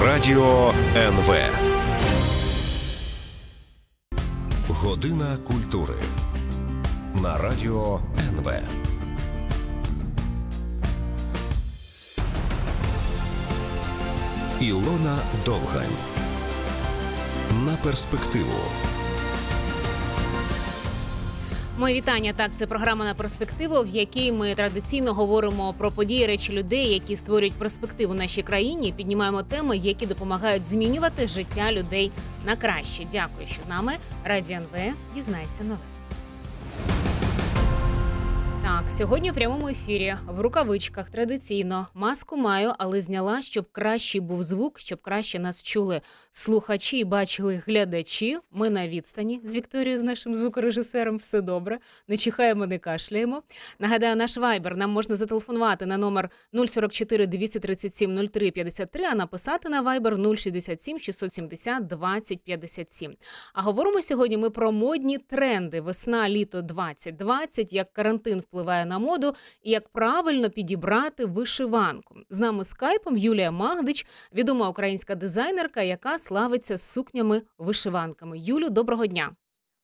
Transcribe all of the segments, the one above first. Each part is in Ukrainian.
Радіо НВ. Година культури на Радіо НВ. Ілона Довгань. На перспективу. Мої вітання. Так, це програма на перспективу, в якій ми традиційно говоримо про події речі людей, які створюють перспективу нашій країні. Піднімаємо теми, які допомагають змінювати життя людей на краще. Дякую, що з нами Радіо НВ. дізнайся нове. Так, сьогодні в прямому ефірі в рукавичках традиційно маску маю, але зняла, щоб кращий був звук, щоб краще нас чули слухачі і бачили глядачі. Ми на відстані з Вікторією, з нашим звукорежисером. Все добре. Не чихаємо, не кашляємо. Нагадаю, наш вайбер нам можна зателефонувати на номер 044 237 03 53, а написати на вайбер 067 670 20 57. А говоримо сьогодні. Ми про модні тренди. Весна, літо 2020, як карантин впливає впливає на моду і як правильно підібрати вишиванку. З нами скайпом Юлія Магдич, відома українська дизайнерка, яка славиться сукнями-вишиванками. Юлю, доброго дня!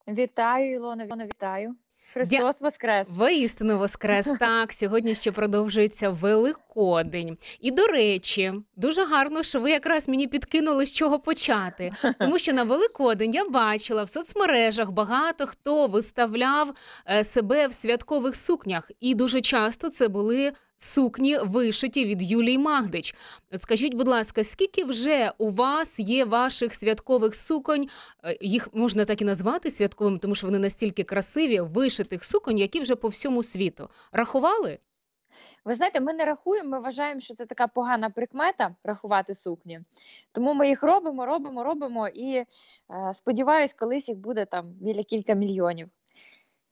Вітаю, Ілона, вітаю. Христос Воскрес! Воістину Воскрес! Так, сьогодні ще продовжується велика проходень. І до речі, дуже гарно, що ви якраз мені підкинули з чого почати, тому що на Великодень я бачила в соцмережах багато хто виставляв е, себе в святкових сукнях, і дуже часто це були. Сукні вишиті від Юлії Магдич. От скажіть, будь ласка, скільки вже у вас є ваших святкових суконь? Е, їх можна так і назвати святковими, тому що вони настільки красиві, вишитих суконь, які вже по всьому світу рахували? Ви знаєте, ми не рахуємо, ми вважаємо, що це така погана прикмета рахувати сукні. Тому ми їх робимо, робимо, робимо і е, сподіваюсь, колись їх буде там біля кілька мільйонів.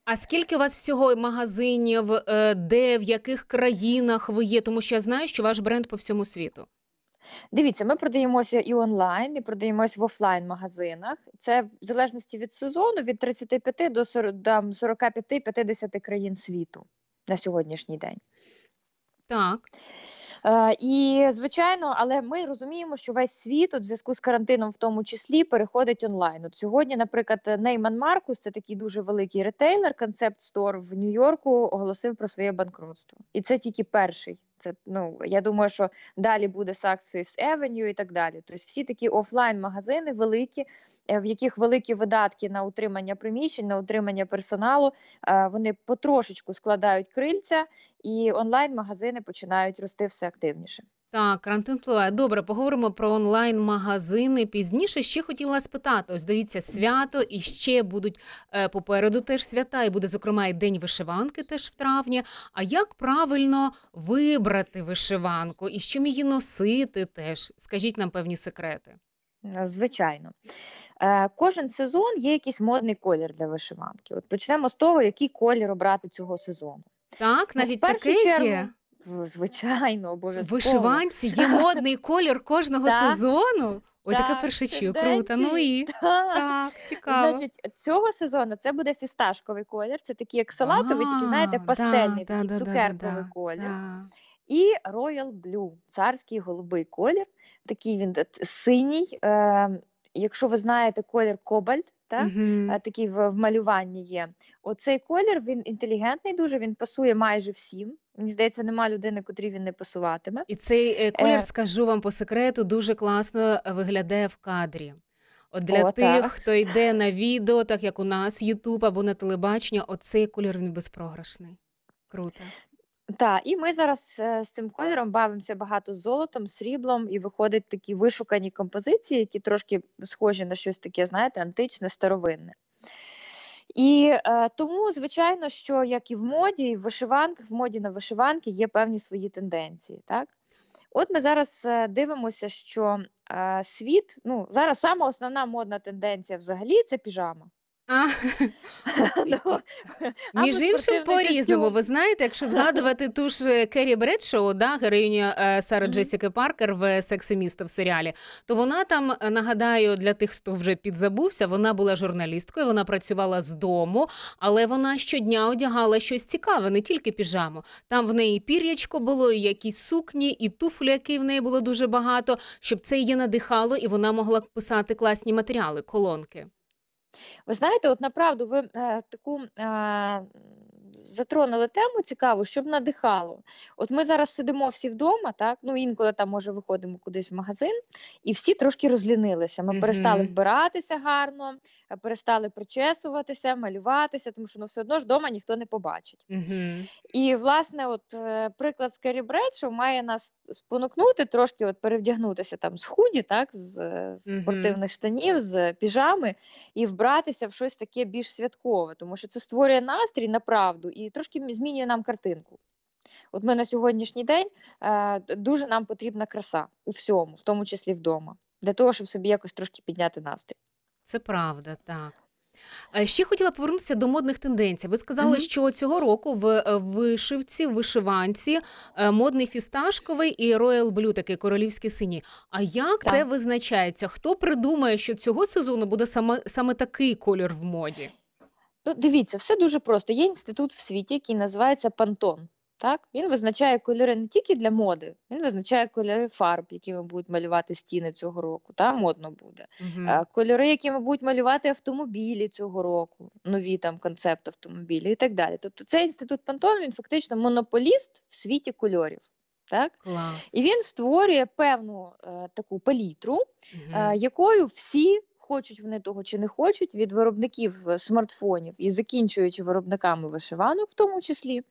А скільки у вас всього магазинів, е, де в яких країнах ви є? Тому що я знаю, що ваш бренд по всьому світу. Дивіться, ми продаємося і онлайн, і продаємося в офлайн магазинах. Це в залежності від сезону від 35 до 45-50 країн світу на сьогоднішній день. Так. Е, і, звичайно, але ми розуміємо, що весь світ у зв'язку з карантином, в тому числі, переходить онлайн. От сьогодні, наприклад, Нейман Маркус, це такий дуже великий ретейлер, концепт стор в Нью-Йорку, оголосив про своє банкрутство, і це тільки перший це ну я думаю, що далі буде Saks Fifth Avenue і так далі. Тобто всі такі офлайн-магазини великі, е, в яких великі видатки на утримання приміщень, на утримання персоналу. Е, вони потрошечку складають крильця, і онлайн-магазини починають рости все активніше. Так, карантин впливає. Добре, поговоримо про онлайн-магазини. Пізніше ще хотіла спитати. Ось дивіться, свято і ще будуть е, попереду теж свята, і буде, зокрема, і день вишиванки теж в травні. А як правильно вибрати вишиванку і з чим її носити теж? Скажіть нам певні секрети. Е, звичайно. Е, кожен сезон є якийсь модний колір для вишиванки. От Почнемо з того, який колір обрати цього сезону. Так, навіть такий. чергу. Є звичайно, обов'язково. Вишиванці є модний колір кожного сезону. Ой, так, таке перше чую, круто. Ну і так. так, цікаво. Значить, цього сезону це буде фісташковий колір, це такий як салатовий, тільки знаєте, пастельний, да, такий да, цукерковий да, колір. І Royal Blue, царський голубий колір. Такий він синій, е, Якщо ви знаєте колір кобальт, та Mm-hmm. такий в, в малюванні є. Оцей колір він інтелігентний, дуже він пасує майже всім. Мені здається, нема людини, котрій він не пасуватиме. І цей е, колір, е... скажу вам по секрету, дуже класно е, виглядає в кадрі. От для О, тих, так. хто йде на відео, так як у нас Ютуб або на телебачення, оцей колір він безпрограшний. Круто. Так, і ми зараз е, з цим кольором бавимося багато золотом, сріблом, і виходять такі вишукані композиції, які трошки схожі на щось таке, знаєте, античне, старовинне. І е, тому, звичайно, що як і в моді, і в вишиванках, в моді на вишиванки є певні свої тенденції. так? От ми зараз е, дивимося, що е, світ, ну, зараз сама основна модна тенденція взагалі це піжама. Ну, а, Між іншим, по різному, ви знаєте, якщо згадувати ту ж е, Керрі Бредшоу, да, героїню е, Сара Джесіки Паркер в секси місто в серіалі, то вона там е, нагадаю для тих, хто вже підзабувся, вона була журналісткою, вона працювала з дому, але вона щодня одягала щось цікаве, не тільки піжаму. Там в неї пір'ячко було, і якісь сукні, і туфлі, які в неї було дуже багато, щоб це її надихало, і вона могла писати класні матеріали, колонки. Ви знаєте, от направду ви е, э, таку. Е, затронули тему цікаву, щоб надихало. От ми зараз сидимо всі вдома, так ну інколи там може виходимо кудись в магазин, і всі трошки розлінилися. Ми mm -hmm. перестали збиратися гарно, перестали причесуватися, малюватися, тому що ну все одно ж вдома ніхто не побачить. Mm -hmm. І власне, от е, приклад з Кері Бредшоу має нас спонукнути, трошки от перевдягнутися там з худі, так з, е, з спортивних mm -hmm. штанів, з піжами і вбратися в щось таке більш святкове, тому що це створює настрій на правду і трошки змінює нам картинку. От ми на сьогоднішній день е, дуже нам потрібна краса у всьому, в тому числі вдома, для того, щоб собі якось трошки підняти настрій. Це правда, так. Ще хотіла повернутися до модних тенденцій. Ви сказали, mm-hmm. що цього року в е, вишивці, в вишиванці е, модний фісташковий і роял блю, такий королівський сині. А як так. це визначається? Хто придумає, що цього сезону буде саме саме такий колір в моді? Ну, Дивіться, все дуже просто. Є інститут в світі, який називається Пантон. Так? Він визначає кольори не тільки для моди, він визначає кольори фарб, якими будуть малювати стіни цього року, та модно буде. Угу. Кольори, якими будуть малювати автомобілі цього року, нові там концепт автомобілі і так далі. Тобто цей інститут Пантон він фактично монополіст в світі кольорів. Так? Клас. І він створює певну е, таку палітру, угу. е, якою всі хочуть вони того чи не хочуть, від виробників е, смартфонів і закінчуючи виробниками вишиванок, в тому числі,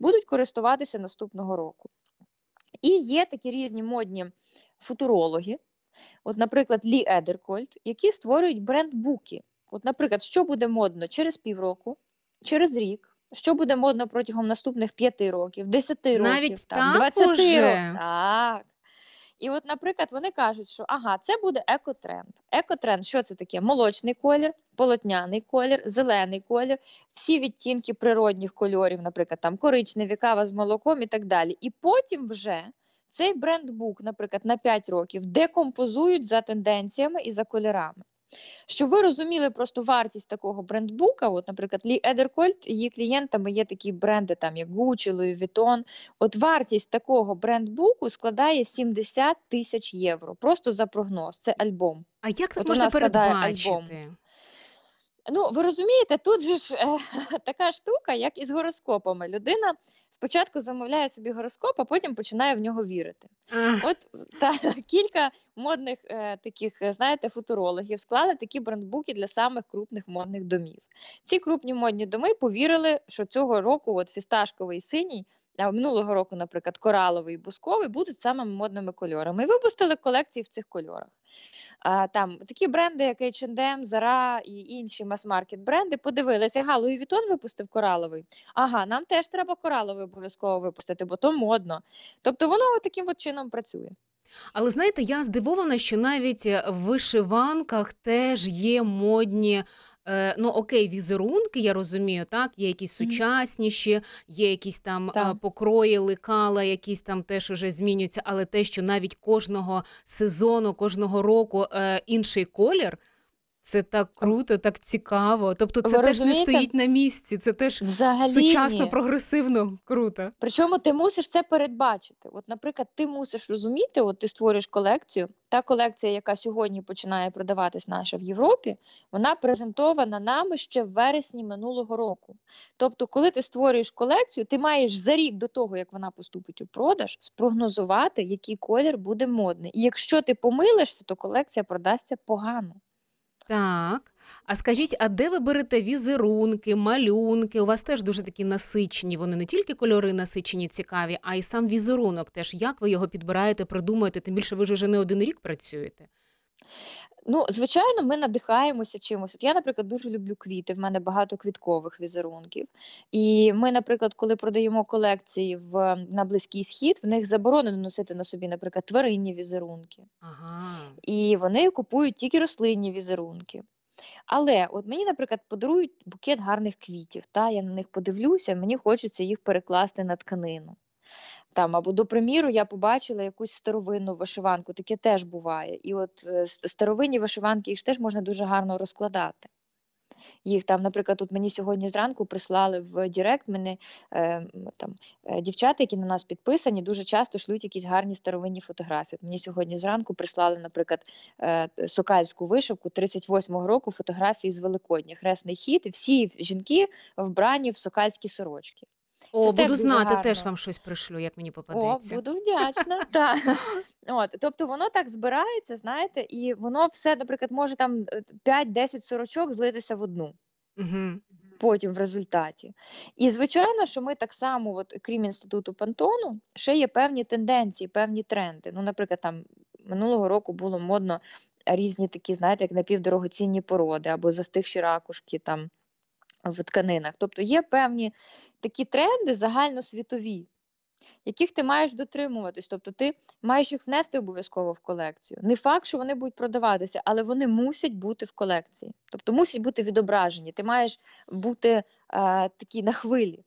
будуть користуватися наступного року. І є такі різні модні футурологи, от, наприклад, Лі Едеркольд, які створюють брендбуки. От, наприклад, що буде модно через півроку, через рік. Що буде модно протягом наступних п'яти років, десяти років, двадцяти років. Так. І, от, наприклад, вони кажуть, що ага, це буде екотренд. Екотренд, що це таке? Молочний колір, полотняний колір, зелений колір, всі відтінки природних кольорів, наприклад, там коричневі, кава з молоком і так далі. І потім вже. Цей брендбук, наприклад, на 5 років декомпозують за тенденціями і за кольорами. Щоб ви розуміли просто вартість такого брендбука, от, наприклад, Лі Едеркольд, її клієнтами є такі бренди, там як Gucci, Louis Vuitton. От вартість такого брендбуку складає 70 тисяч євро. Просто за прогноз. Це альбом. А як так от можна передбачити? Альбом. Ну, ви розумієте, тут же ж е, така штука, як і з гороскопами. Людина спочатку замовляє собі гороскоп, а потім починає в нього вірити. От та кілька модних е, таких, е, знаєте, футурологів склали такі брендбуки для самих крупних модних домів. Ці крупні модні доми повірили, що цього року от фісташковий синій минулого року, наприклад, кораловий і бусковий будуть самими модними кольорами. І випустили колекції в цих кольорах. А, Там такі бренди, як H&M, Zara і інші мас-маркет бренди, подивилися, ага, Луї Вітон випустив кораловий. Ага, нам теж треба кораловий обов'язково випустити, бо то модно. Тобто воно таким от чином працює. Але знаєте, я здивована, що навіть в вишиванках теж є модні е, ну окей, візерунки, я розумію, так, є якісь сучасніші, є якісь там е, Так. покрої, лекала, якісь там теж уже змінюються, але те, що навіть кожного сезону, кожного року е, інший колір. Це так ем, круто, так цікаво. Тобто, це Ви теж розумієте? не стоїть на місці, це теж Взагалі сучасно, ні. прогресивно, круто. Причому ти мусиш це передбачити. От, наприклад, ти мусиш розуміти, от ти створюєш колекцію. Та колекція, яка сьогодні починає продаватись наша в Європі, вона презентована нами ще в вересні минулого року. Тобто, коли ти створюєш колекцію, ти маєш за рік до того, як вона поступить у продаж, спрогнозувати, який колір буде модний. І якщо ти помилишся, то колекція продасться погано. Так. А скажіть, а де ви берете візерунки, малюнки? У вас теж дуже такі насичені. Вони не тільки кольори насичені, цікаві, а й сам візерунок. Теж як ви його підбираєте, придумуєте? Тим більше ви ж уже не один рік працюєте. Ну, звичайно, ми надихаємося чимось. От я, наприклад, дуже люблю квіти. В мене багато квіткових візерунків. І ми, наприклад, коли продаємо колекції в на близький схід, в них заборонено носити на собі, наприклад, тваринні візерунки. Ага. І вони купують тільки рослинні візерунки. Але от мені, наприклад, подарують букет гарних квітів. Та я на них подивлюся, мені хочеться їх перекласти на тканину. Там або до приміру я побачила якусь старовинну вишиванку, таке теж буває. І от е, старовинні вишиванки їх теж можна дуже гарно розкладати. Їх там, наприклад, от мені сьогодні зранку прислали в Дірект мене е, там е, дівчата, які на нас підписані, дуже часто шлють якісь гарні старовинні фотографії. От Мені сьогодні зранку прислали, наприклад, е, сокальську вишивку 38-го року фотографії з Великодня, хресний хід, всі жінки вбрані в сокальські сорочки. О, Це буду знати, гарно. теж вам щось пришлю, як мені О, попадеться. буду вдячна. так. От, тобто воно так збирається, знаєте, і воно все, наприклад, може там 5-10 е, сорочок злитися в одну Угу. потім в результаті. І звичайно, що ми так само, от, крім інституту Пантону, ще є певні тенденції, певні тренди. Ну, наприклад, там минулого року було модно різні такі, знаєте, як напівдорогоцінні породи або застигші ракушки там в тканинах. Тобто є певні такі тренди загальносвітові, яких ти маєш дотримуватись, тобто ти маєш їх внести обов'язково в колекцію. Не факт, що вони будуть продаватися, але вони мусять бути в колекції, тобто мусять бути відображені. Ти маєш бути е, такі на хвилі.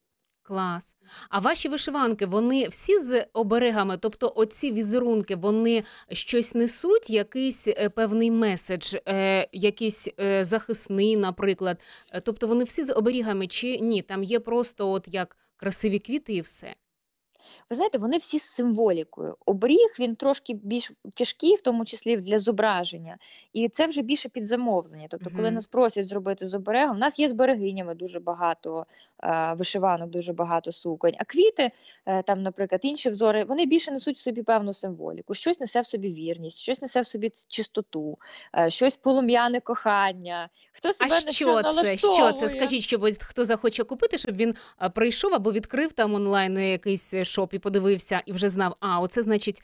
Клас. А ваші вишиванки, вони всі з оберегами, тобто оці візерунки, вони щось несуть, якийсь е, певний меседж, е, якийсь е, захисний, наприклад. Тобто вони всі з оберігами чи ні? Там є просто от як красиві квіти і все. Ви знаєте, вони всі з символікою. Оберіг він трошки більш тяжкий, в тому числі для зображення, і це вже більше під замовлення. Тобто, коли нас просять зробити з оберегом, у нас є з берегинями дуже багато Е, вишиванок, дуже багато суконь. А квіти, е, там, наприклад, інші взори, вони більше несуть в собі певну символіку. Щось несе в собі вірність, щось несе в собі чистоту, е, щось полум'яне кохання. Хто себе а що це? Що це? Скажіть, щоб хто захоче купити, щоб він прийшов або відкрив там онлайн якийсь шоп і подивився, і вже знав, а оце значить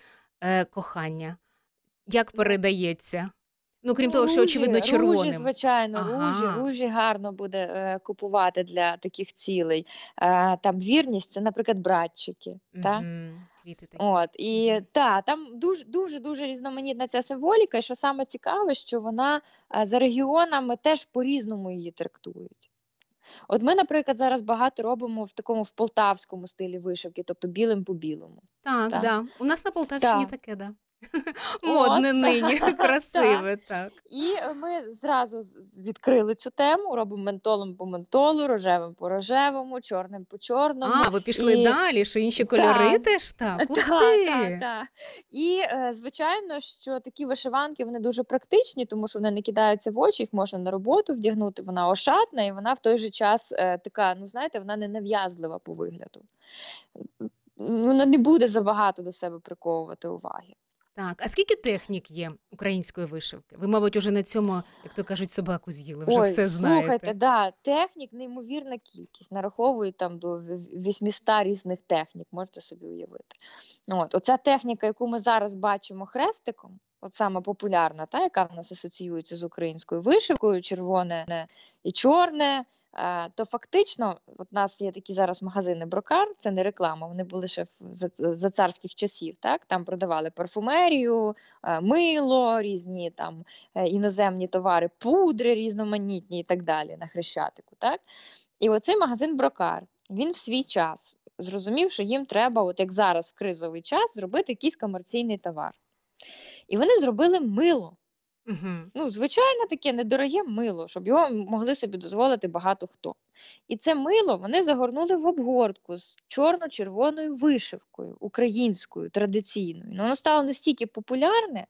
кохання. Як передається? Ну, крім того, що ружі, очевидно червоним. Ружі, звичайно, ага. ружі, ружі гарно буде е, купувати для таких цілей. Е, там вірність це, наприклад, братчики. Mm-hmm. Та? От і та там дуже дуже дуже різноманітна ця символіка. І що саме цікаве, що вона е, за регіонами теж по-різному її трактують. От ми, наприклад, зараз багато робимо в такому в полтавському стилі вишивки, тобто білим по білому. Так, так. Да. у нас на Полтавщині так. таке, да. Модне нині, красиве, так. І ми зразу відкрили цю тему, робимо ментолом по ментолу, рожевим по рожевому, чорним по чорному. А, ви пішли далі, що інші кольори теж так. Так, так, І, е, звичайно, що такі вишиванки вони дуже практичні, тому що вони не кидаються в очі, їх можна на роботу вдягнути, вона ошатна, і вона в той же час е, така, ну знаєте, вона не нав'язлива по вигляду. Вона не буде забагато до себе приковувати уваги. Так, а скільки технік є української вишивки? Ви, мабуть, уже на цьому, як то кажуть, собаку з'їли, вже Ой, все знаєте. Слухайте, да, технік неймовірна кількість. Нараховують там до 800 різних технік, можете собі уявити. От, Оця техніка, яку ми зараз бачимо хрестиком, от саме популярна, та, яка в нас асоціюється з українською вишивкою: червоне і чорне, Е, то фактично от у нас є такі зараз магазини брокар, це не реклама, вони були ще за, за царських часів. Так Там продавали парфумерію, е, мило, різні там е, іноземні товари, пудри різноманітні і так далі на хрещатику. Так? І оцей магазин Брокар він в свій час зрозумів, що їм треба, от як зараз в кризовий час, зробити якийсь комерційний товар. І вони зробили мило. Ну, звичайно, таке недороге мило, щоб його могли собі дозволити багато хто. І це мило вони загорнули в обгортку з чорно-червоною вишивкою, українською, традиційною. Ну, Воно стало настільки популярне,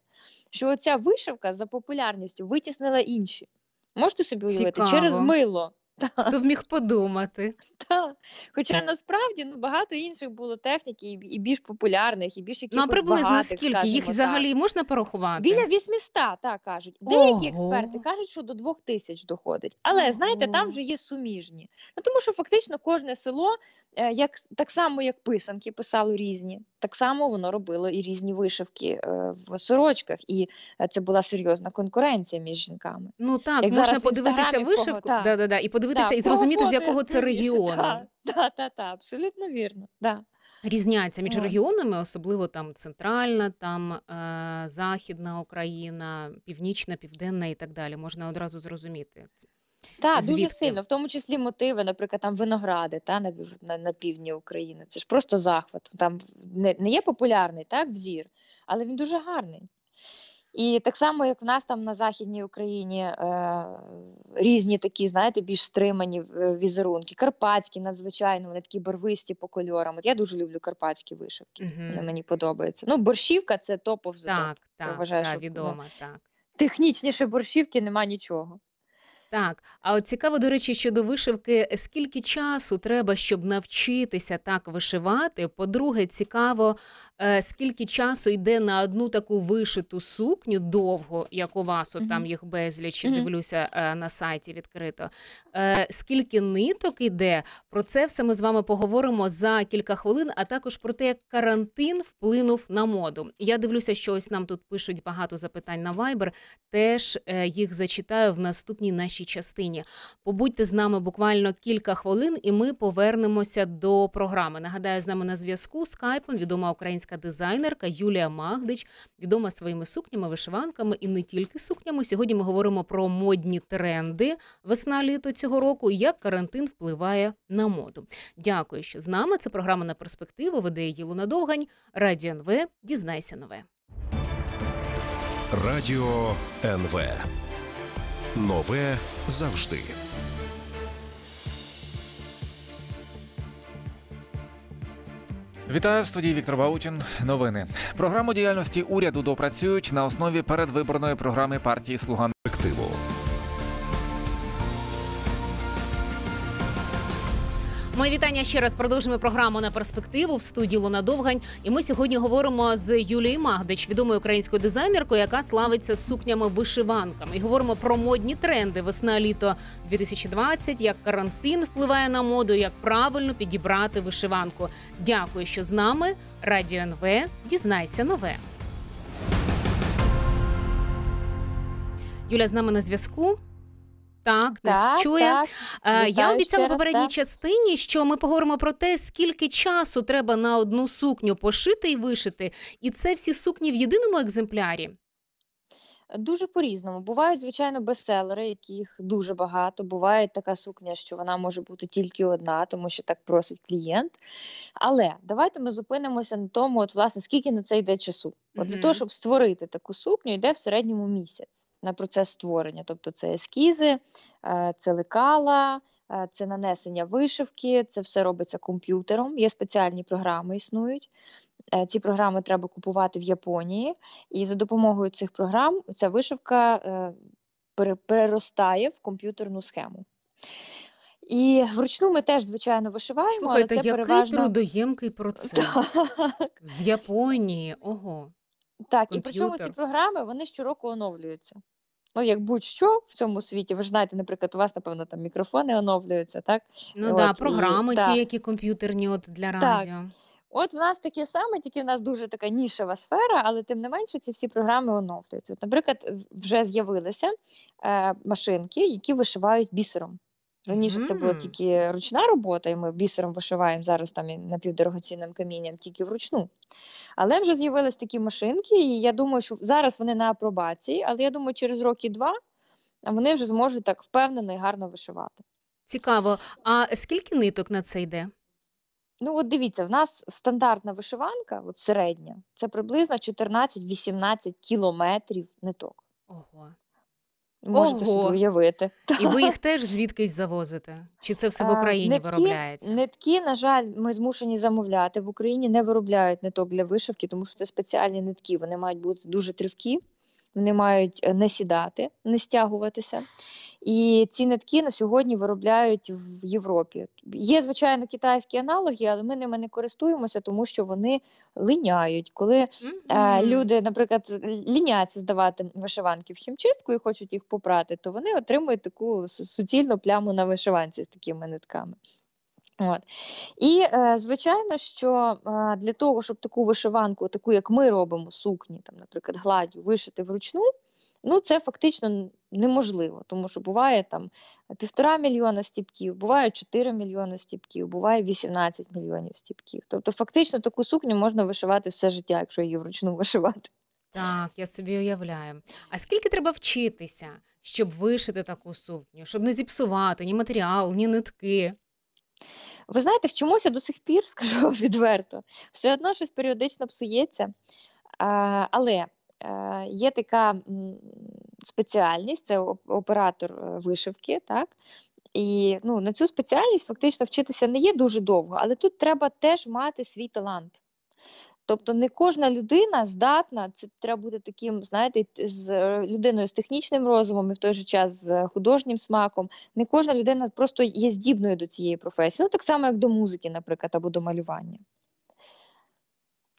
що ця вишивка за популярністю витіснила інші. Можете собі уявити Цікаво. через мило. Та Хто б міг подумати? Так. Хоча насправді ну, багато інших було технік і і більш популярних, і більш якихось Ну, а приблизно багатих, скільки скажімо, їх так. взагалі можна порахувати? Біля 800, так кажуть. Деякі Ого. експерти кажуть, що до 2000 доходить. Але Ого. знаєте, там вже є суміжні. Ну тому що фактично кожне село Е, як так само, як писанки писали різні, так само воно робило і різні вишивки е, в сорочках, і е, це була серйозна конкуренція між жінками. Ну так як можна подивитися вишивку, та да, да, і подивитися да, і зрозуміти, з якого це регіону. Та та та да, абсолютно вірно. Да. Різняться між регіонами, особливо там центральна, там е, західна Україна, північна, південна і так далі. Можна одразу зрозуміти так, Звідки? дуже сильно, в тому числі мотиви, наприклад, там виногради та на на, на півдні України. Це ж просто захват. Там не не є популярний так, взір, але він дуже гарний. І так само, як в нас там на Західній Україні е, різні такі, знаєте, більш стримані е, візерунки. Карпатські, надзвичайно, вони такі барвисті по кольорам. От я дуже люблю карпатські вишивки. Угу. Вони мені подобаються. Ну, борщівка це топов за Так, топ. так, вважаю, так, що, відомо, ну, так. Технічніше борщівки нема нічого. Так, а от цікаво, до речі, щодо вишивки, скільки часу треба, щоб навчитися так вишивати? По-друге, цікаво, е, скільки часу йде на одну таку вишиту сукню довго, як у вас, от там їх безліч, дивлюся е, на сайті відкрито. Е, скільки ниток йде, про це все ми з вами поговоримо за кілька хвилин, а також про те, як карантин вплинув на моду. Я дивлюся, що ось нам тут пишуть багато запитань на Viber, теж їх зачитаю в наступній нашій іншій частині. Побудьте з нами буквально кілька хвилин, і ми повернемося до програми. Нагадаю, з нами на зв'язку скайпом відома українська дизайнерка Юлія Магдич, відома своїми сукнями, вишиванками і не тільки сукнями. Сьогодні ми говоримо про модні тренди весна літо цього року як карантин впливає на моду. Дякую, що з нами. Це програма на перспективу. Веде її Луна Довгань. Радіо НВ. Дізнайся нове. Радіо НВ. Нове завжди. Вітаю в студії Віктор Баутін. Новини програму діяльності уряду допрацюють на основі передвиборної програми партії Слуга активу. Мої вітання ще раз продовжимо програму на перспективу в студії Луна Довгань. І ми сьогодні говоримо з Юлією Магдич, відомою українською дизайнеркою, яка славиться сукнями вишиванками. І говоримо про модні тренди весна літо 2020, як карантин впливає на моду, як правильно підібрати вишиванку. Дякую, що з нами. Радіо НВ. Дізнайся нове. Юля з нами на зв'язку. Так, нас так, чує. Так. Е, Вітаю Я обіцяла в попередній частині, що ми поговоримо про те, скільки часу треба на одну сукню пошити і вишити, і це всі сукні в єдиному екземплярі. Дуже по-різному. Бувають, звичайно, бестселери, яких дуже багато. Буває така сукня, що вона може бути тільки одна, тому що так просить клієнт. Але давайте ми зупинимося на тому, от, власне, скільки на це йде часу. От Для того, щоб створити таку сукню, йде в середньому місяць на процес створення. Тобто це ескізи, е, це лекала. Е, це нанесення вишивки, це все робиться комп'ютером. Є спеціальні програми, існують. Е, ці програми треба купувати в Японії, і за допомогою цих програм ця вишивка е, переростає в комп'ютерну схему. І вручну ми теж, звичайно, вишиваємо. Слухайте, але це який переважно... трудоємкий процес так. з Японії, ого. Так, Комп'ютер. і причому ці програми вони щороку оновлюються ну як будь-що в цьому світі. Ви ж знаєте, наприклад, у вас, напевно, там мікрофони оновлюються, так? Ну от, да, програми, і, ті, так. які комп'ютерні от для радіо. Так. От в нас таке саме, тільки в нас дуже така нішева сфера, але тим не менше ці всі програми оновлюються. От, Наприклад, вже з'явилися е, машинки, які вишивають бісером. Раніше mm це була тільки ручна робота, і ми бісером вишиваємо зараз там і напівдорогоцінним камінням, тільки вручну. Але вже з'явились такі машинки, і я думаю, що зараз вони на апробації, але я думаю, через роки два вони вже зможуть так впевнено і гарно вишивати. Цікаво. А скільки ниток на це йде? Ну, от дивіться, в нас стандартна вишиванка, от середня, це приблизно 14-18 кілометрів ниток. Ого. Можете Ого. собі уявити. І ви їх теж звідкись завозите? Чи це все в Україні нитки, виробляється? Нитки, на жаль, ми змушені замовляти. В Україні не виробляють ниток для вишивки, тому що це спеціальні нитки. Вони мають бути дуже тривкі, вони мають е, не сідати, не стягуватися. І ці нитки на сьогодні виробляють в Європі. Є, звичайно, китайські аналоги, але ми ними не користуємося, тому що вони линяють. Коли mm-hmm. люди, наприклад, ліняться здавати вишиванки в хімчистку і хочуть їх попрати, то вони отримують таку суцільну пляму на вишиванці з такими нитками. От. І, е, звичайно, що е, для того, щоб таку вишиванку, таку як ми робимо, сукні, там, наприклад, гладю, вишити вручну, Ну, це фактично неможливо, тому що буває там півтора мільйона стіпків, буває 4 мільйони стіпків, буває 18 мільйонів стіпків. Тобто, фактично, таку сукню можна вишивати все життя, якщо її вручну вишивати. Так, я собі уявляю. А скільки треба вчитися, щоб вишити таку сукню, щоб не зіпсувати ні матеріал, ні нитки? Ви знаєте, вчимося до сих пір, скажу відверто. Все одно щось періодично псується. А, Але Е, є така спеціальність, це оператор е, вишивки. так? І ну, на цю спеціальність фактично вчитися не є дуже довго, але тут треба теж мати свій талант. Тобто не кожна людина здатна, це треба бути таким, знаєте, з е, людиною з технічним розумом і в той же час з художнім смаком. Не кожна людина просто є здібною до цієї професії. Ну так само, як до музики, наприклад, або до малювання.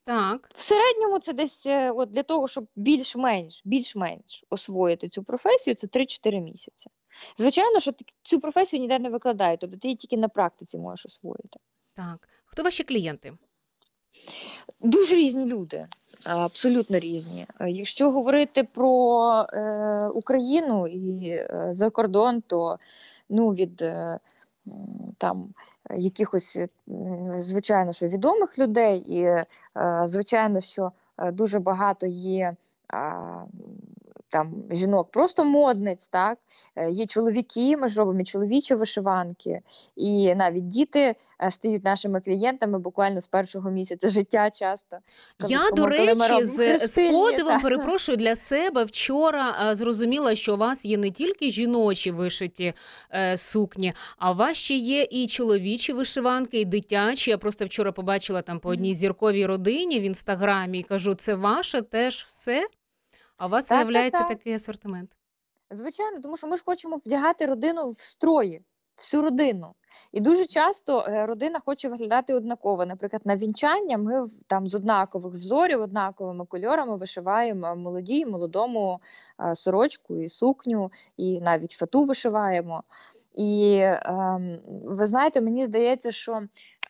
Так. В середньому це десь е, от для того, щоб більш-менш більш-менш освоїти цю професію, це 3-4 місяці. Звичайно, що цю професію ніде не викладають, тобто ти її тільки на практиці можеш освоїти. Так. Хто ваші клієнти? Дуже різні люди, абсолютно різні. Якщо говорити про е, Україну і е, за кордон, то ну, від. Е, там е, якихось, е, звичайно, що відомих людей, і е, звичайно, що дуже багато є там жінок, просто модниць. Так е, є чоловіки, ми ж робимо чоловічі вишиванки, і навіть діти е, стають нашими клієнтами буквально з першого місяця життя. Часто я кому, до речі, з, з подивом перепрошую для себе вчора. Е, зрозуміла, що у вас є не тільки жіночі вишиті е, сукні, а у вас ще є і чоловічі вишиванки, і дитячі. Я просто вчора побачила там по одній зірковій родині в інстаграмі і кажу, це ваше теж все. А у вас так, виявляється так, так. такий асортимент? Звичайно, тому що ми ж хочемо вдягати родину в строї, всю родину. І дуже часто е, родина хоче виглядати однаково. Наприклад, на вінчання ми там з однакових взорів, однаковими кольорами вишиваємо молодій, молодому е, сорочку і сукню, і навіть фату вишиваємо. І ем, ви знаєте, мені здається, що.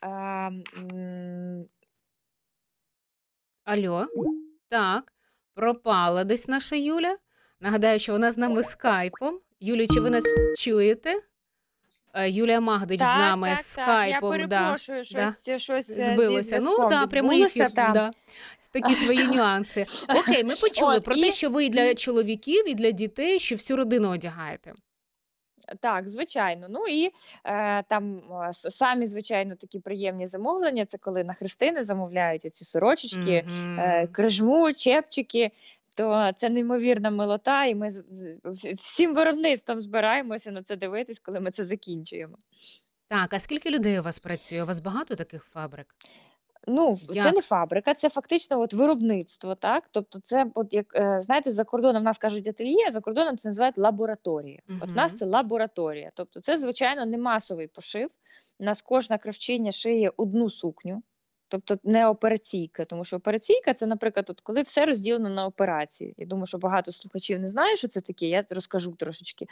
Ем, Алло, так пропала десь наша Юля. Нагадаю, що вона з нами скайпом. Юлі, чи ви нас чуєте? Е, Юлія Магдич так, з нами так, скайпом. Так, я перепрошую, да, щось, да. щось е, збилося. ну да, прямий ефір, да. такі свої нюанси. Окей, ми почули От, про і... те, що ви і для чоловіків і для дітей, що всю родину одягаєте. Так, звичайно. Ну і е, там е, самі звичайно такі приємні замовлення. Це коли на хрестини замовляють ці сорочечки, mm-hmm. е, крижму, чепчики. То це неймовірна милота, і ми всім виробництвом збираємося на це дивитись, коли ми це закінчуємо. Так, а скільки людей у вас працює? У вас багато таких фабрик? Ну, Як? це не фабрика, це фактично от виробництво, так? Тобто, це, от як е, знаєте, за кордоном нас кажуть ательє, а за кордоном це називають лабораторія. Угу. От в нас це лабораторія. Тобто, це, звичайно, не масовий пошив. У нас кожна кравчиня шиє одну сукню. Тобто не операційка, тому що операційка це, наприклад, от коли все розділено на операції. Я думаю, що багато слухачів не знає, що це таке. Я розкажу трошечки.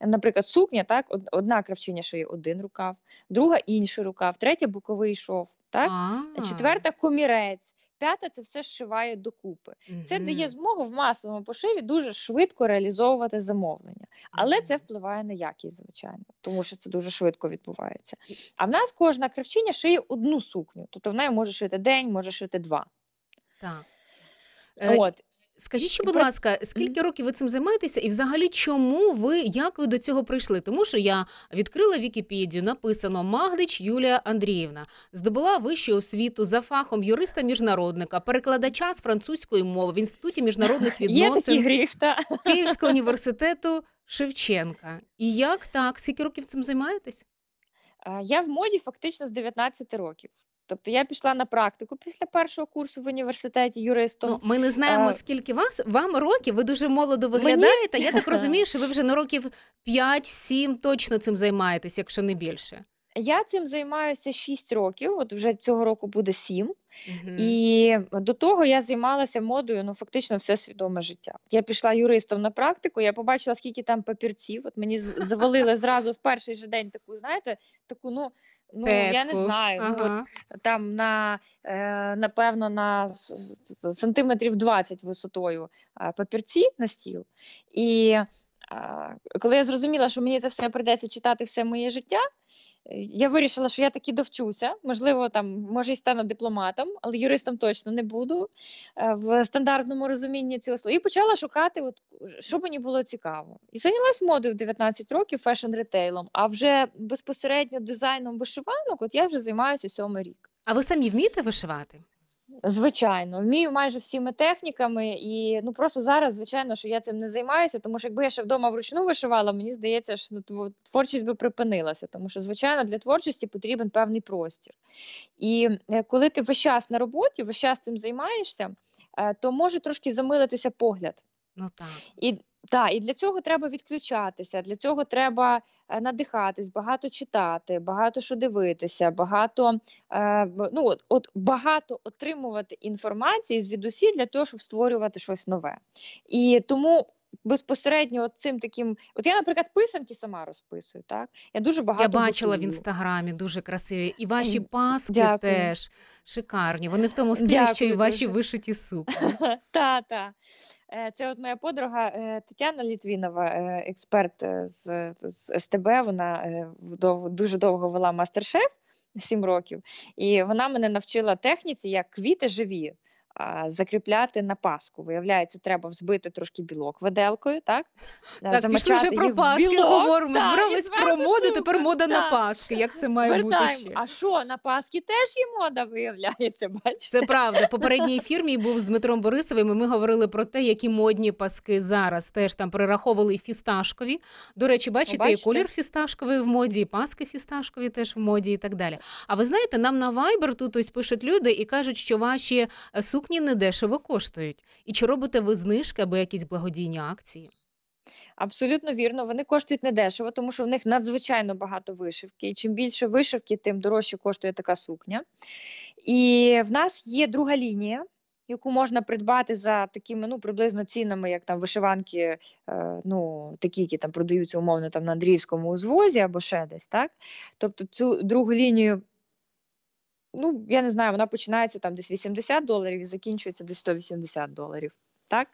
Наприклад, сукня, так, одна кравчиня шиє один рукав, друга інший рукав, третя боковий шов, так, А-а-а. четверта комірець п'ята це все зшиває докупи. Mm -hmm. Це дає змогу в масовому пошиві дуже швидко реалізовувати замовлення, але це впливає на якість, звичайно, тому що це дуже швидко відбувається. А в нас кожна кривчиня шиє одну сукню, тобто в неї може шити день, може шити два. Так. От Скажіть, ще, будь ласка, скільки років ви цим займаєтеся, і взагалі чому ви як ви до цього прийшли? Тому що я відкрила Вікіпедію, написано Магдич Юлія Андріївна здобула вищу освіту за фахом юриста міжнародника, перекладача з французької мови в інституті міжнародних відносин гріх, та? Київського університету Шевченка. І як так? Скільки років цим займаєтесь? Я в моді фактично з 19 років. Тобто я пішла на практику після першого курсу в університеті юристом. Ну, Ми не знаємо, а... Е, скільки вас вам років. Ви дуже молодо виглядаєте. Мені... Я так розумію, що ви вже на років 5-7 точно цим займаєтесь, якщо не більше. Я цим займаюся 6 років, от вже цього року буде 7. Угу. І до того я займалася модою, ну фактично все свідоме життя. Я пішла юристом на практику, я побачила, скільки там папірців. От мені завалили зразу в перший же день таку, знаєте, таку, ну ну я не знаю. Ага. Ну, от, Там на е, напевно на сантиметрів 20 висотою папірці на стіл. І коли я зрозуміла, що мені це все прийдеться читати все моє життя, я вирішила, що я таки довчуся. Можливо, там може й стану дипломатом, але юристом точно не буду е, в стандартному розумінні цього слова. І почала шукати, от, що мені було цікаво. І зайнялась модою в 19 років фешн ретейлом. А вже безпосередньо дизайном вишиванок, от я вже займаюся сьомий рік. А ви самі вмієте вишивати? Звичайно, вмію майже всіми техніками, і ну просто зараз, звичайно, що я цим не займаюся, тому що якби я ще вдома вручну вишивала, мені здається, що ну, творчість би припинилася, тому що, звичайно, для творчості потрібен певний простір. І е, коли ти весь час на роботі, весь час цим займаєшся, е, то може трошки замилитися погляд. Ну так. І так, і для цього треба відключатися, для цього треба е, надихатись, багато читати, багато що дивитися, багато е, ну от, от багато отримувати інформації звідусі для того, щоб створювати щось нове. І тому безпосередньо цим таким. От я, наприклад, писанки сама розписую. Так я дуже багато я бачила готую. в інстаграмі дуже красиві. І ваші паски Дякую. теж шикарні. Вони в тому стилі, Дякую, що і ваші вишиті сукні. Та та е, це от моя подруга е, Тетяна Літвінова, е, експерт з, з СТБ. Вона дуже довго вела мастер-шеф. Сім років, і вона мене навчила техніці, як квіти живі закріпляти на паску. Виявляється, треба взбити трошки білок виделкою, так? Е, так, Замочати пішли вже про паски білок, говоримо. Та, Збирались про моду, тепер мода та. на паски. Як це має Вертаємо. бути ще? А що, на паски теж є мода, виявляється, бачите? Це правда. Попередній ефір мій був з Дмитром Борисовим, і ми говорили про те, які модні паски зараз. Теж там перераховували фісташкові. До речі, бачите, бачите? і колір фісташковий в моді, і паски фісташкові теж в моді, і так далі. А ви знаєте, нам на Viber тут ось пишуть люди і кажуть, що ваші е, сук сукні недешево коштують. І чи робите ви знижки або якісь благодійні акції? Абсолютно вірно, вони коштують недешево, тому що в них надзвичайно багато вишивки. І чим більше вишивки, тим дорожче коштує така сукня. І в нас є друга лінія. Яку можна придбати за такими ну приблизно цінами, як там вишиванки, е, ну такі, які там продаються умовно там на Андріївському узвозі або ще десь, так? Тобто цю другу лінію ну я не знаю, вона починається там десь 80 доларів і закінчується десь 180 доларів. Так?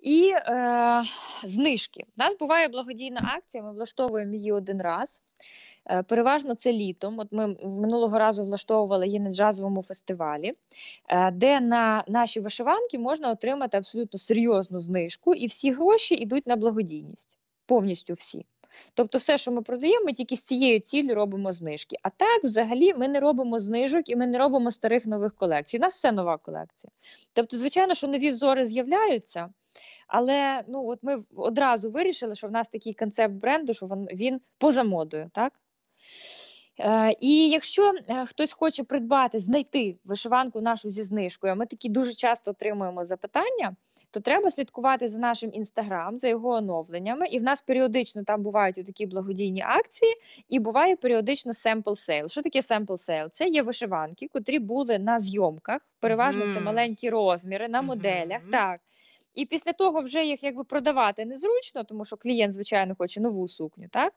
І е, э, знижки. У нас буває благодійна акція, ми влаштовуємо її один раз. Е, переважно це літом. От Ми минулого разу влаштовували її на джазовому фестивалі, е, де на наші вишиванки можна отримати абсолютно серйозну знижку, і всі гроші йдуть на благодійність, повністю всі. Тобто, все, що ми продаємо, ми тільки з цією ціллю робимо знижки. А так, взагалі, ми не робимо знижок і ми не робимо старих нових колекцій. У нас все нова колекція. Тобто, звичайно, що нові взори з'являються. Але ну от ми одразу вирішили, що в нас такий концепт бренду, що він, він поза модою, так? Е, І якщо е, хтось хоче придбати, знайти вишиванку нашу зі знижкою, ми такі дуже часто отримуємо запитання то тобто треба слідкувати за нашим інстаграм, за його оновленнями. І в нас періодично там бувають такі благодійні акції, і буває періодично семпл сейл. Що таке семпл сейл? Це є вишиванки, котрі були на зйомках. Переважно це маленькі розміри на моделях. Так і після того вже їх якби продавати незручно, тому що клієнт, звичайно, хоче нову сукню, так?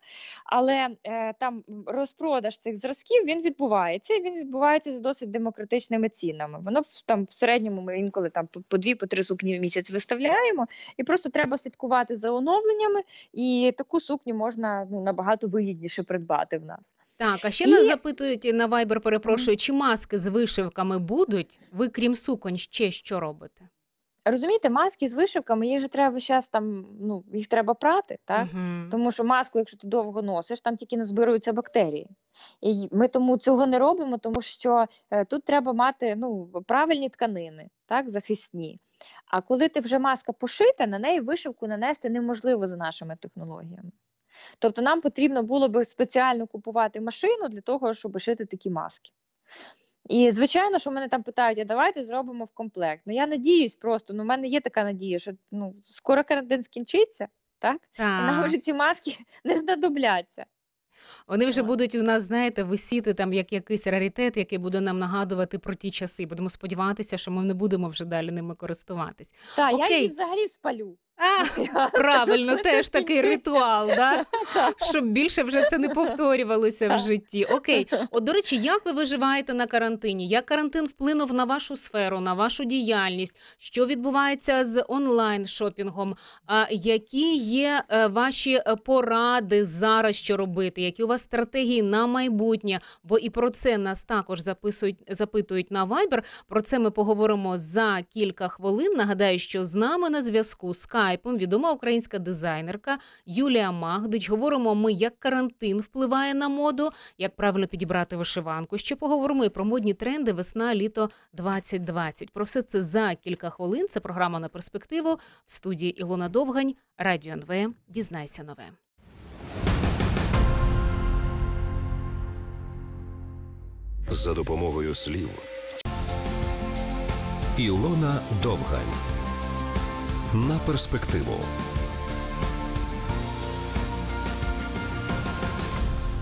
Але е, там розпродаж цих зразків він відбувається, і він відбувається за досить демократичними цінами. Воно там в середньому ми інколи там по дві-по три сукні в місяць виставляємо, і просто треба слідкувати за оновленнями, і таку сукню можна ну, набагато вигідніше придбати в нас. Так, а ще і... нас запитують на Viber, перепрошую, чи маски з вишивками будуть? Ви крім суконь ще що робите? Розумієте, маски з вишивками, їх же треба весь час там, ну, їх треба прати, так? Угу. тому що маску, якщо ти довго носиш, там тільки назбируються бактерії. І Ми тому цього не робимо, тому що е, тут треба мати ну, правильні тканини, так, захисні. А коли ти вже маска пошита, на неї вишивку нанести неможливо за нашими технологіями. Тобто нам потрібно було би спеціально купувати машину для того, щоб шити такі маски. І, звичайно, що мене там питають, а давайте зробимо в комплект. Ну я надіюсь просто, ну в мене є така надія, що ну, скоро карантин скінчиться, так? так. Нам вже ці маски не знадобляться. Вони вже будуть у нас, знаєте, висіти там як якийсь раритет, який буде нам нагадувати про ті часи. Будемо сподіватися, що ми не будемо вже далі ними користуватись. Так, я їх взагалі спалю. А, Правильно, теж такий ритуал, да? щоб більше вже це не повторювалося в житті. Окей, от до речі, як ви виживаєте на карантині? Як карантин вплинув на вашу сферу, на вашу діяльність? Що відбувається з онлайн шопінгом? А які є е, ваші е, поради зараз, що робити? Які у вас стратегії на майбутнє? Бо і про це нас також записують, запитують на Viber. Про це ми поговоримо за кілька хвилин. Нагадаю, що з нами на зв'язку з Skype скайпом відома українська дизайнерка Юлія Магдич. Говоримо ми, як карантин впливає на моду, як правильно підібрати вишиванку. Ще поговоримо і про модні тренди весна, літо 2020. Про все це за кілька хвилин. Це програма на перспективу в студії Ілона Довгань, Радіо НВ. Дізнайся нове. За допомогою слів Ілона Довгань на перспективу.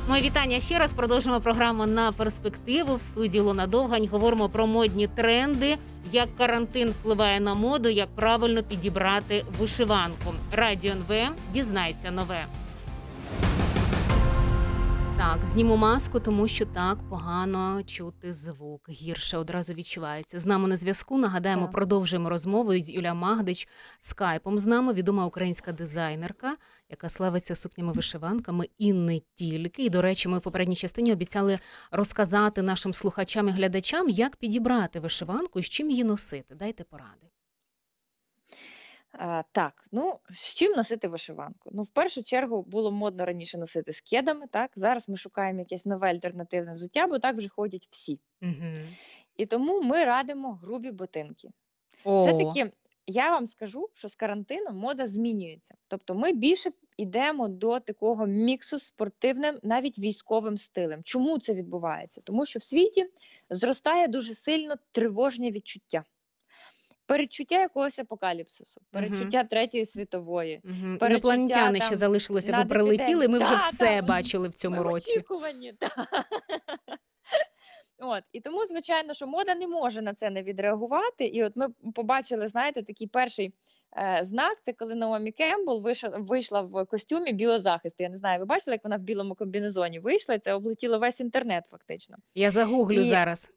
Моє вітання ще раз продовжимо програму на перспективу в студії Луна Довгань. Говоримо про модні тренди, як карантин впливає на моду, як правильно підібрати вишиванку. Радіо НВ дізнайся нове. Так, зніму маску, тому що так погано чути звук гірше одразу відчувається. З нами на зв'язку. Нагадаємо, так. продовжуємо розмову з Юля Магдич скайпом. З нами відома українська дизайнерка, яка славиться сукнями вишиванками і не тільки. І до речі, ми в попередній частині обіцяли розказати нашим слухачам і глядачам, як підібрати вишиванку і з чим її носити. Дайте поради. А, Так, ну з чим носити вишиванку? Ну, в першу чергу було модно раніше носити з кедами. Так зараз ми шукаємо якесь нове альтернативне взуття, бо так вже ходять всі. Угу. І тому ми радимо грубі ботинки. Все таки. Я вам скажу, що з карантином мода змінюється. Тобто ми більше йдемо до такого міксу спортивним, навіть військовим стилем. Чому це відбувається? Тому що в світі зростає дуже сильно тривожне відчуття перечуття якогось апокаліпсису, перечуття угу. третьої світової, угу. Перечуття, ще залишилося, бо прилетіли. Ми та, вже все та, бачили в цьому році. Очікувані, та. От і тому, звичайно, що мода не може на це не відреагувати. І от ми побачили, знаєте, такий перший е, знак це коли Наомі Кембл вийшла, вийшла в костюмі білозахисту. Я не знаю, ви бачили, як вона в білому комбінезоні вийшла. Це облетіло весь інтернет, фактично. Я загуглю і... зараз.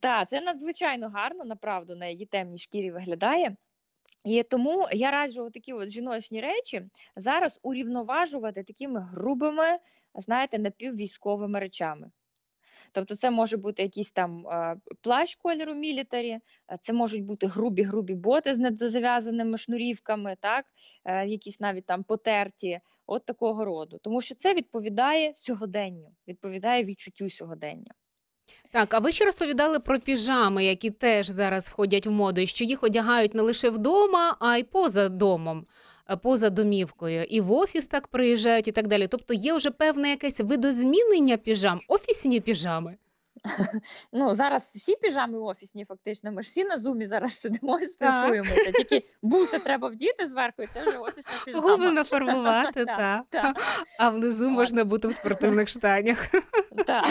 Так, це надзвичайно гарно, направду, на її темній шкірі виглядає. І тому я раджу такі от жіночні речі зараз урівноважувати такими грубими, знаєте, напіввійськовими речами. Тобто, це може бути якийсь там е, плащ кольору мілітарі, е, це можуть бути грубі-грубі боти з недозав'язаними шнурівками, так, е, якісь навіть там потерті, от такого роду. Тому що це відповідає сьогоденню, відповідає відчуттю сьогодення. Так, а ви ще розповідали про піжами, які теж зараз входять в моду, що їх одягають не лише вдома, а й поза домом, е, поза домівкою, і в офіс так приїжджають, і так далі. Тобто є вже певне якесь видозмінення піжам, офісні піжами. Ну, зараз всі піжами офісні, фактично, ми ж всі на зумі зараз сидимо і спілкуємося. Тільки буси треба вдіти зверху, і це вже офісна піжама. Губи наформувати, так. А внизу можна бути в спортивних штанях. Так.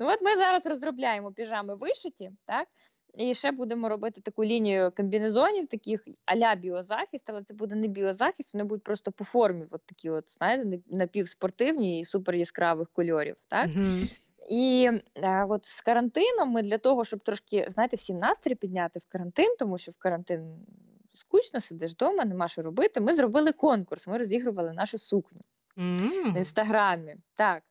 Ну от ми зараз розробляємо піжами вишиті, так? І ще будемо робити таку лінію комбінезонів, таких аля біозахист, але це буде не біозахист, вони будуть просто по формі, от такі, от знаєте, напівспортивні і супер яскравих кольорів. так? Mm-hmm. І е, от з карантином ми для того, щоб трошки знаєте, всім настрій підняти в карантин, тому що в карантин скучно сидиш вдома, нема що робити. Ми зробили конкурс. Ми розігрували нашу сукню mm. в інстаграмі. Так.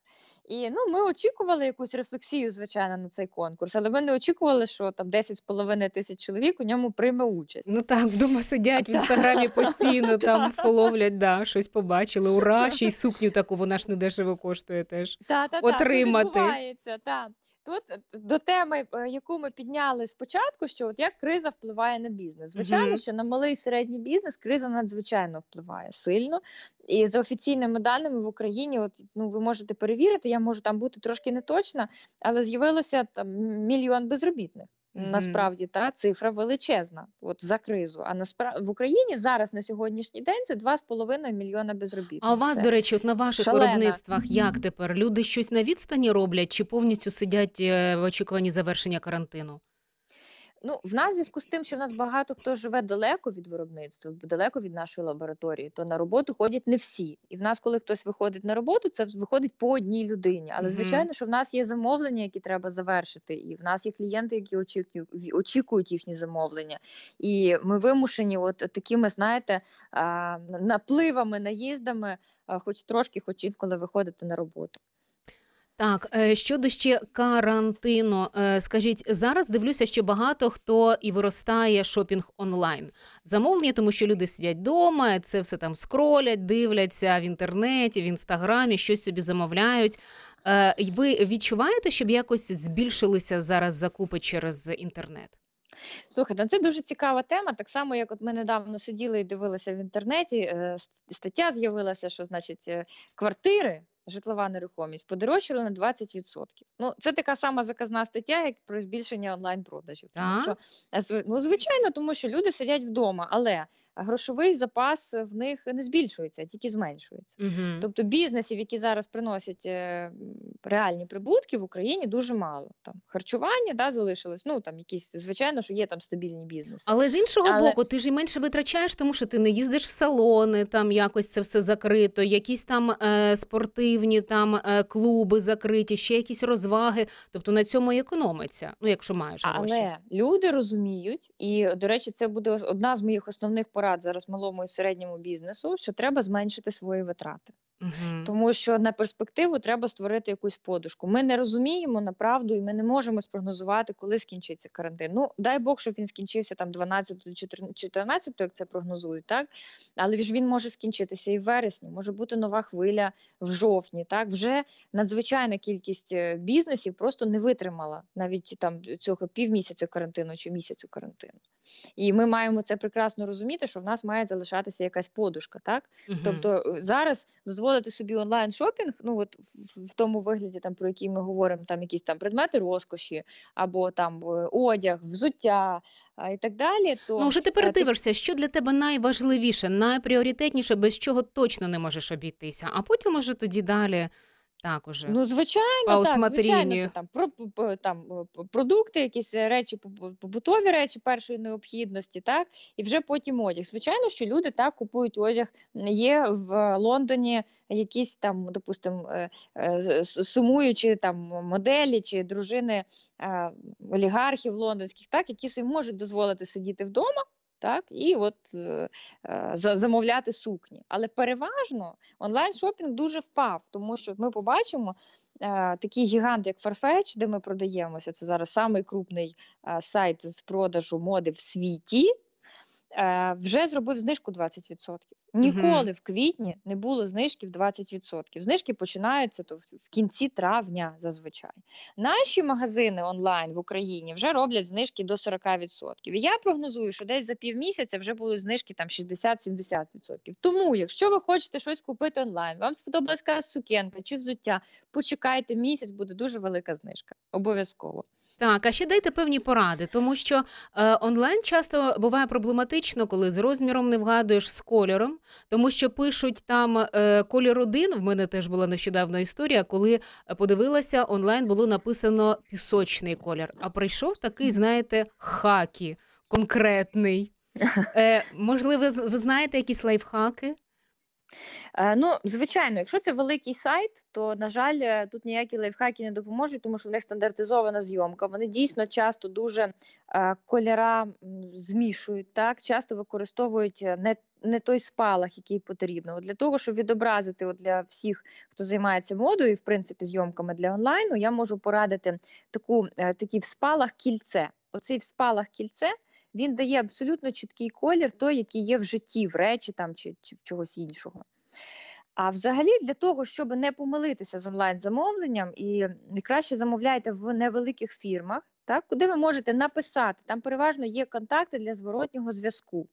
І ну, ми очікували якусь рефлексію, звичайно, на цей конкурс, але ми не очікували, що там 10,5 тисяч чоловік у ньому прийме участь. Ну так, вдома сидять в інстаграмі постійно там фоловлять, да, щось побачили. Ура, ще й сукню таку, вона ж не дешево коштує теж. Отримати. Тут е, до теми, е, яку ми підняли спочатку, що от як криза впливає на бізнес. Звичайно, що на малий і середній бізнес криза надзвичайно впливає сильно. І за офіційними даними в Україні, от ну ви можете перевірити, я можу там бути трошки неточна, але з'явилося там мільйон безробітних. Насправді та цифра величезна, от за кризу. А насправді в Україні зараз на сьогоднішній день це 2,5 мільйона безробітних. А у вас, це до речі, от на ваших шалена. виробництвах як тепер люди щось на відстані роблять чи повністю сидять е, в очікуванні завершення карантину? Ну, в нас в зв'язку з тим, що в нас багато хто живе далеко від виробництва, далеко від нашої лабораторії, то на роботу ходять не всі. І в нас, коли хтось виходить на роботу, це виходить по одній людині. Але звичайно, що в нас є замовлення, які треба завершити, і в нас є клієнти, які очікують очікують їхні замовлення. І ми вимушені, от такими, знаєте, напливами, наїздами, хоч трошки, хоч інколи виходити на роботу. Так е, щодо ще карантину, е, скажіть зараз, дивлюся, що багато хто і виростає шопінг онлайн замовлення, тому що люди сидять вдома, це все там скролять, дивляться в інтернеті, в інстаграмі, щось собі замовляють. Е, ви відчуваєте, щоб якось збільшилися зараз закупи через інтернет? Слухайте, ну, це дуже цікава тема. Так само, як от ми недавно сиділи і дивилися в інтернеті, стаття з'явилася, що значить квартири житлова нерухомість подорожчала на 20%. Ну це така сама заказна стаття, як про збільшення онлайн продажів. Тому що е, ну звичайно, тому що люди сидять вдома, але грошовий запас в них не збільшується, а тільки зменшується. Угу. Тобто бізнесів, які зараз приносять е, реальні прибутки в Україні, дуже мало. Там харчування да, залишилось. Ну там якісь звичайно, що є там стабільні бізнеси. Але з іншого Але... боку, ти ж і менше витрачаєш, тому що ти не їздиш в салони, там якось це все закрито, якісь там е, спортивні там е, клуби закриті, ще якісь розваги. Тобто на цьому і економиться. Ну якщо маєш гроші. Але люди розуміють, і до речі, це буде одна з моїх основних порад порад зараз малому і середньому бізнесу, що треба зменшити свої витрати. Угу. Тому що на перспективу треба створити якусь подушку. Ми не розуміємо направду і ми не можемо спрогнозувати, коли скінчиться карантин. Ну дай Бог, щоб він скінчився там 12-14, як це прогнозують, так але ж він може скінчитися і в вересні, може бути нова хвиля в жовтні. Так вже надзвичайна кількість е, бізнесів просто не витримала навіть там цього півмісяця карантину чи місяцю карантину. І ми маємо це прекрасно розуміти, що в нас має залишатися якась подушка. Так угу. тобто е, зараз дозволити собі онлайн шопінг, ну от в тому вигляді, там про який ми говоримо, там якісь там предмети розкоші або там одяг, взуття. І так далі, то ну вже е, тепер ти... дивишся, що для тебе найважливіше, найпріоритетніше, без чого точно не можеш обійтися, а потім уже тоді далі так, уже. Ну, звичайно, по так, звичайно, це там про там продукти, якісь речі, побутові речі першої необхідності, так, і вже потім одяг. Звичайно, що люди так купують одяг. Є в Лондоні якісь там, допустимо, е, е, сумуючі там моделі чи дружини олігархів лондонських, так, які собі можуть дозволити сидіти вдома так і от е, е замовляти сукні. Але переважно онлайн шопінг дуже впав, тому що ми побачимо. Е, такий гігант, як Farfetch, де ми продаємося, це зараз самий крупний е, сайт з продажу моди в світі. Е, вже зробив знижку 20%. Ніколи в квітні не було знижків 20%. Знижки починаються то в кінці травня зазвичай. Наші магазини онлайн в Україні вже роблять знижки до 40%. І я прогнозую, що десь за півмісяця вже були знижки там 60-70%. Тому, якщо ви хочете щось купити онлайн, вам сподобалась сукенка чи взуття, почекайте місяць, буде дуже велика знижка. Обов'язково. Так, а ще дайте певні поради, тому що е, онлайн часто буває проблематично критично, коли з розміром не вгадуєш з кольором, тому що пишуть там е, колір один. В мене теж була нещодавно історія, коли подивилася онлайн, було написано пісочний колір. А прийшов такий, знаєте, хакі конкретний. Е, Можливо, ви знаєте якісь лайфхаки? Е, ну, звичайно, якщо це великий сайт, то на жаль, е, тут ніякі лайфхаки не допоможуть, тому що в них стандартизована зйомка. Вони дійсно часто дуже е, кольора змішують, так часто використовують не. Не той спалах, який потрібно для того, щоб відобразити от для всіх, хто займається модою, і в принципі зйомками для онлайну, я можу порадити таку такі в спалах кільце. Оцей в спалах кільце він дає абсолютно чіткий колір, той, який є в житті, в речі там чи, чи чогось іншого. А взагалі для того, щоб не помилитися з онлайн-замовленням, і краще замовляйте в невеликих фірмах, так, куди ви можете написати, там переважно є контакти для зворотнього зв'язку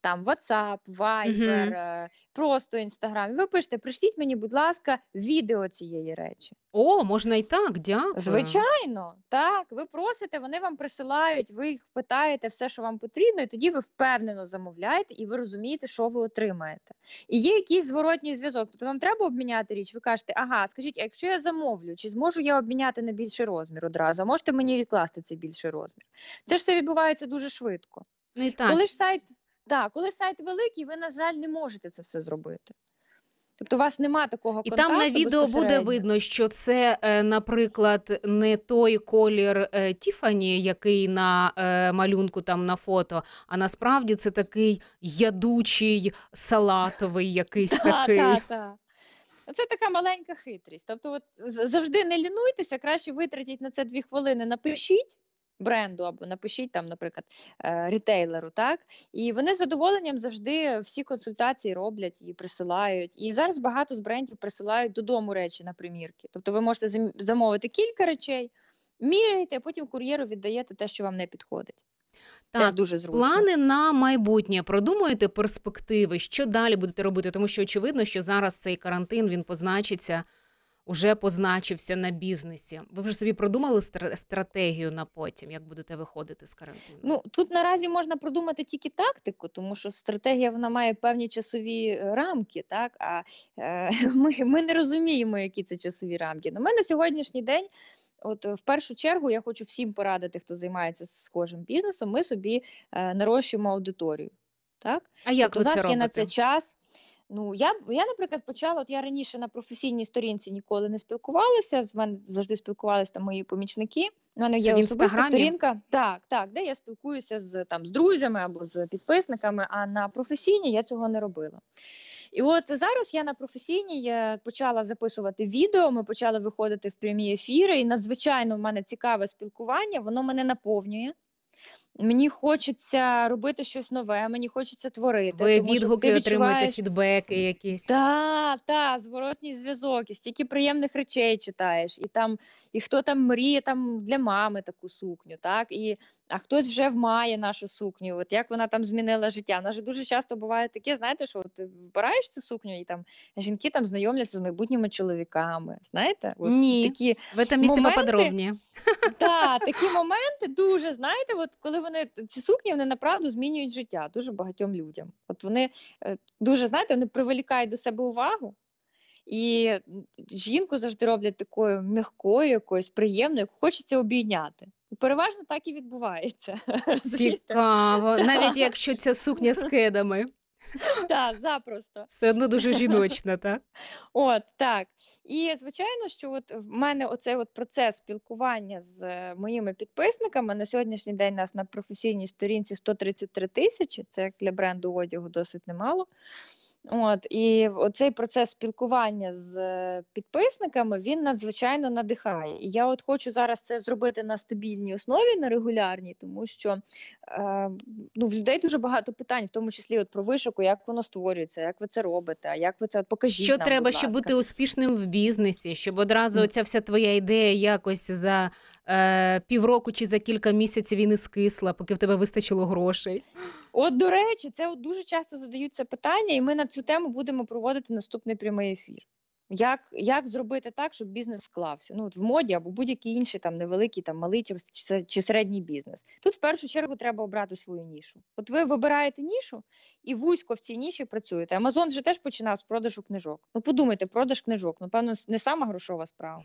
там WhatsApp, Viber, mm-hmm. просто Instagram. Ви пишете, пришліть мені, будь ласка, відео цієї речі. О, можна і так, дякую. Звичайно, так. Ви просите, вони вам присилають, ви їх питаєте все, що вам потрібно, і тоді ви впевнено замовляєте, і ви розумієте, що ви отримаєте. І є якийсь зворотній зв'язок. Тобто вам треба обміняти річ. Ви кажете, ага, скажіть, а якщо я замовлю, чи зможу я обміняти на більший розмір одразу? можете мені відкласти цей більший розмір? Це ж все відбувається дуже швидко. Ну і так. Коли ж сайт так, коли сайт великий, ви, на жаль, не можете це все зробити. Тобто у вас нема такого контакту. І там на відео буде видно, що це, е, наприклад, не той колір е, Тіфані, який на е, малюнку там на фото, а насправді це такий ядучий салатовий якийсь такий. Так, ну, Це така маленька хитрість. Тобто, от завжди не лінуйтеся, краще витратіть на це дві хвилини, напишіть бренду або напишіть там, наприклад, е, рітейлеру, так і вони з задоволенням завжди всі консультації роблять і присилають. І зараз багато з брендів присилають додому речі на примірки. Тобто, ви можете замовити кілька речей, міряєте, а потім кур'єру віддаєте те, що вам не підходить. Так, дуже зручно. плани на майбутнє продумуєте перспективи, що далі будете робити, тому що очевидно, що зараз цей карантин він позначиться уже позначився на бізнесі. Ви вже собі продумали стратегію на потім, як будете виходити з карантину? Ну тут наразі можна продумати тільки тактику, тому що стратегія вона має певні часові е, рамки. Так а е, ми, ми не розуміємо, які це часові рамки. На ну, мене на сьогоднішній день. От в першу чергу я хочу всім порадити, хто займається схожим бізнесом. Ми собі е, нарощуємо аудиторію. Так, а як тобто, ви у нас це робите? є на це час? Ну, я я, наприклад, почала. От я раніше на професійній сторінці ніколи не спілкувалася. З мене завжди спілкувалися там мої помічники. У мене є Це особиста сторінка, так, так, де я спілкуюся з там з друзями або з підписниками. А на професійній я цього не робила. І от зараз я на професійній я почала записувати відео. Ми почали виходити в прямі ефіри, і надзвичайно в мене цікаве спілкування. Воно мене наповнює. Мені хочеться робити щось нове, мені хочеться творити. Ви тому, відгуки ти отримуєте відчуваєш... фідбеки якісь. Так, та, зворотній зв'язок, і стільки приємних речей читаєш, і там, і хто там мріє там для мами таку сукню, так? І, а хтось вже має нашу сукню, от як вона там змінила життя. У нас же дуже часто буває таке, знаєте, що ти вбираєш цю сукню, і там жінки там знайомляться з майбутніми чоловіками. Знаєте? От Ні, такі Ви там моменти, подробні. Так, такі моменти дуже, знаєте, от коли вони вони ці сукні вони направду змінюють життя дуже багатьом людям. От вони е, дуже знаєте, вони привлікають до себе увагу. І жінку завжди роблять такою м'якою, якоюсь приємною, яку хочеться обійняти. Переважно так і відбувається. Цікаво, навіть якщо ця сукня з кедами. Так, запросто. Все одно дуже жіночна, так? От так. І звичайно, що от в мене оцей от процес спілкування з е, моїми підписниками на сьогоднішній день нас на професійній сторінці 133 тисячі, це як для бренду одягу досить немало. От і оцей процес спілкування з е, підписниками він надзвичайно надихає. І я от хочу зараз це зробити на стабільній основі, на регулярній, тому що е, ну, в людей дуже багато питань, в тому числі от про вишуку, як воно створюється, як ви це робите, як ви це от покажіть. Що нам, треба, будь щоб бути успішним в бізнесі, щоб одразу ця вся твоя ідея якось за е, півроку чи за кілька місяців і не скисла, поки в тебе вистачило грошей. От, до речі, це дуже часто задаються питання, і ми на цю тему будемо проводити наступний прямий ефір. Як як зробити так, щоб бізнес склався? Ну от в моді або будь-який інший там невеликий, там малий чи, чи, чи середній бізнес? Тут в першу чергу треба обрати свою нішу. От ви вибираєте нішу і вузько в цій ніші працюєте. Амазон же теж починав з продажу книжок. Ну подумайте, продаж книжок. Ну певно, не сама грошова справа,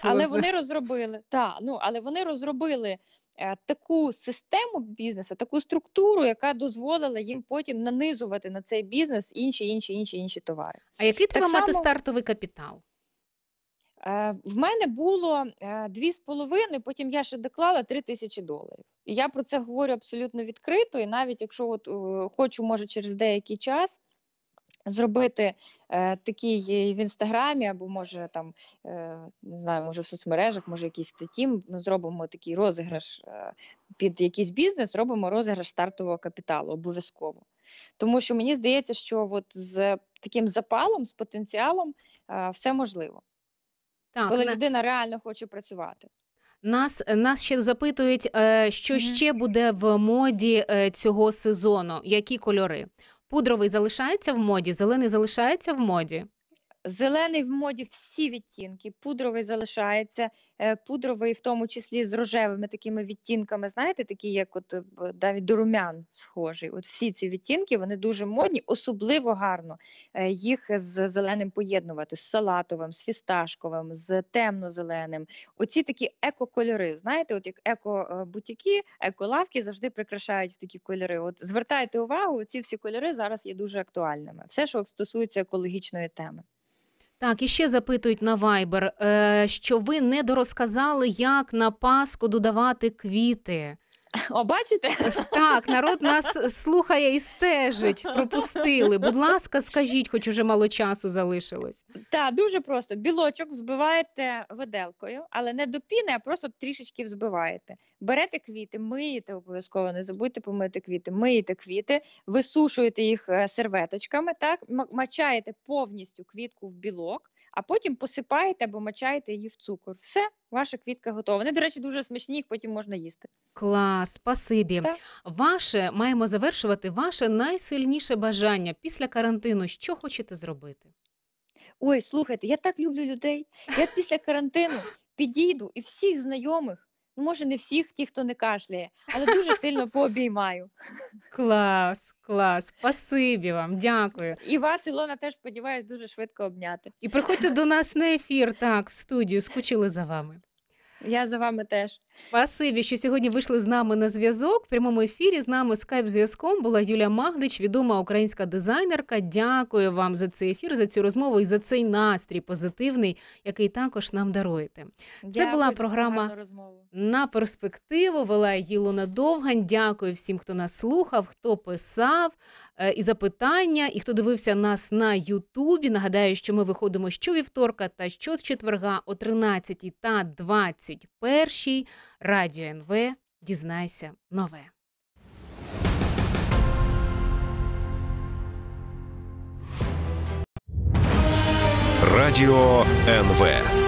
але вони розробили та ну але вони розробили Е, таку систему бізнесу, таку структуру, яка дозволила їм потім нанизувати на цей бізнес інші, інші, інші, інші товари. А який треба само... мати стартовий капітал? Е, в мене було е, дві з половиною, потім я ще доклала три тисячі доларів. І я про це говорю абсолютно відкрито. І навіть якщо от хочу, може через деякий час Зробити е, такий в інстаграмі, або може там е, не знаю, може в соцмережах, може якісь статті. Ми зробимо такий розіграш е, під якийсь бізнес, робимо розіграш стартового капіталу обов'язково. Тому що мені здається, що от з таким запалом, з потенціалом е, все можливо, Так, коли не... людина реально хоче працювати. Нас нас ще запитують, е, що ще буде в моді е, цього сезону, які кольори. Пудровий залишається в моді, зелений залишається в моді. Зелений в моді всі відтінки, пудровий залишається, е, пудровий, в тому числі з рожевими такими відтінками, знаєте, такі, як от е, навіть до румян схожий. От всі ці відтінки вони дуже модні, особливо гарно е, їх з зеленим поєднувати, з салатовим, з фісташковим, з темно-зеленим. Оці такі еко-кольори. Знаєте, от як еко-бутіки, еко-лавки завжди прикрашають в такі кольори. От звертайте увагу, ці всі кольори зараз є дуже актуальними. Все, що стосується екологічної теми. Так, і ще запитують на Viber, е, що ви не дорозказали, як на Пасху додавати квіти. О, бачите? Так, народ нас слухає і стежить, пропустили. Будь ласка, скажіть, хоч уже мало часу залишилось. Так, дуже просто. Білочок взбиваєте виделкою, але не до піни, а просто трішечки взбиваєте. Берете квіти, миєте обов'язково, не забудьте помити квіти, миєте квіти, висушуєте їх е, серветочками, так, мачаєте повністю квітку в білок, а потім посипаєте або мочаєте її в цукор. Все, ваша квітка готова. Вони, до речі, дуже смачні, їх потім можна їсти. Клас, спасибі. Так. Ваше маємо завершувати ваше найсильніше бажання після карантину. Що хочете зробити? Ой, слухайте, я так люблю людей. Я після карантину підійду і всіх знайомих Ну, може, не всіх, ті, хто не кашляє, але дуже сильно пообіймаю. Клас, клас, спасибі вам, дякую. І вас, Ілона, теж сподіваюсь, дуже швидко обняти. І приходьте до нас на ефір, так, в студію, скучили за вами. Я за вами теж. Спасибі, що сьогодні вийшли з нами на зв'язок. В прямому ефірі з нами скайп-зв'язком була Юлія Магдич, відома українська дизайнерка. Дякую вам за цей ефір, за цю розмову і за цей настрій позитивний, який також нам даруєте. Дякую, Це була програма на перспективу. Вела її Луна Довгань. Дякую всім, хто нас слухав, хто писав е, і запитання, і хто дивився нас на Ютубі. Нагадаю, що ми виходимо щовівторка та щочетверга о 13 та 20. 21-й. Радіо НВ. Дізнайся нове. Радіо НВ.